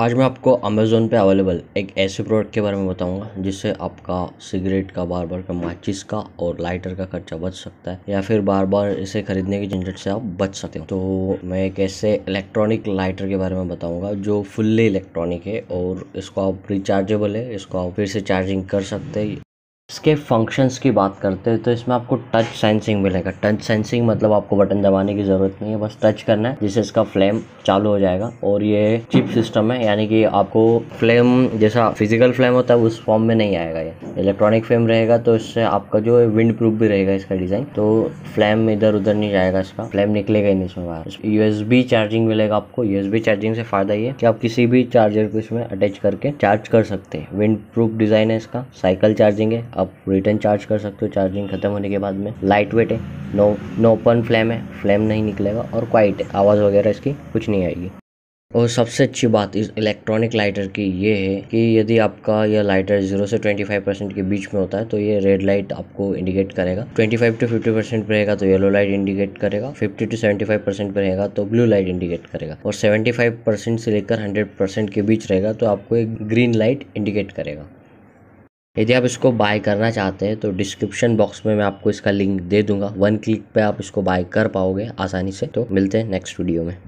आज मैं आपको अमेज़ोन पे अवेलेबल एक ऐसे प्रोडक्ट के बारे में बताऊंगा जिससे आपका सिगरेट का बार बार का माचिस का और लाइटर का खर्चा बच सकता है या फिर बार बार इसे खरीदने की झंझट से आप बच सकते हो तो मैं एक ऐसे इलेक्ट्रॉनिक लाइटर के बारे में बताऊंगा जो फुल्ली इलेक्ट्रॉनिक है और इसको आप रिचार्जेबल है इसको आप फिर से चार्जिंग कर सकते इसके फंक्शंस की बात करते हैं तो इसमें आपको टच सेंसिंग मिलेगा टच सेंसिंग मतलब आपको बटन दबाने की ज़रूरत नहीं है बस टच करना है जिससे इसका फ्लेम चालू हो जाएगा और ये चिप सिस्टम है यानी कि आपको फ्लेम जैसा फिजिकल फ्लेम होता है उस फॉर्म में नहीं आएगा ये इलेक्ट्रॉनिक फ्लेम रहेगा तो इससे आपका जो विंड प्रूफ भी रहेगा इसका डिज़ाइन तो फ्लेम इधर उधर नहीं जाएगा इसका फ्लेम निकलेगा ही नहीं इसमें बाहर यूएसबी चार्जिंग मिलेगा आपको बी चार्जिंग से फ़ायदा ये कि आप किसी भी चार्जर को इसमें अटैच करके चार्ज कर सकते हैं विंड प्रूफ डिज़ाइन है इसका साइकिल चार्जिंग है आप रिटर्न चार्ज कर सकते हो चार्जिंग खत्म होने के बाद में लाइट वेट है नो नो ओपन फ्लेम है फ्लेम नहीं निकलेगा और क्वाइट है आवाज़ वगैरह इसकी कुछ नहीं आएगी और सबसे अच्छी बात इस इलेक्ट्रॉनिक लाइटर की ये है कि यदि आपका यह लाइटर जीरो से ट्वेंटी फाइव परसेंट के बीच में होता है तो ये रेड लाइट आपको इंडिकेट करेगा फाइव टू फिफ्टी परसेंट पर रहेगा तो येलो लाइट इंडिकेट करेगा fifty to seventy five percent पर रहेगा तो ब्लू लाइट इंडिकेट करेगा और फाइव परसेंट से लेकर हंड्रेड परसेंट के बीच रहेगा तो आपको एक ग्रीन लाइट इंडिकेट करेगा यदि आप इसको बाय करना चाहते हैं तो डिस्क्रिप्शन बॉक्स में मैं आपको इसका लिंक दे दूंगा वन क्लिक पे आप इसको बाय कर पाओगे आसानी से तो मिलते हैं नेक्स्ट वीडियो में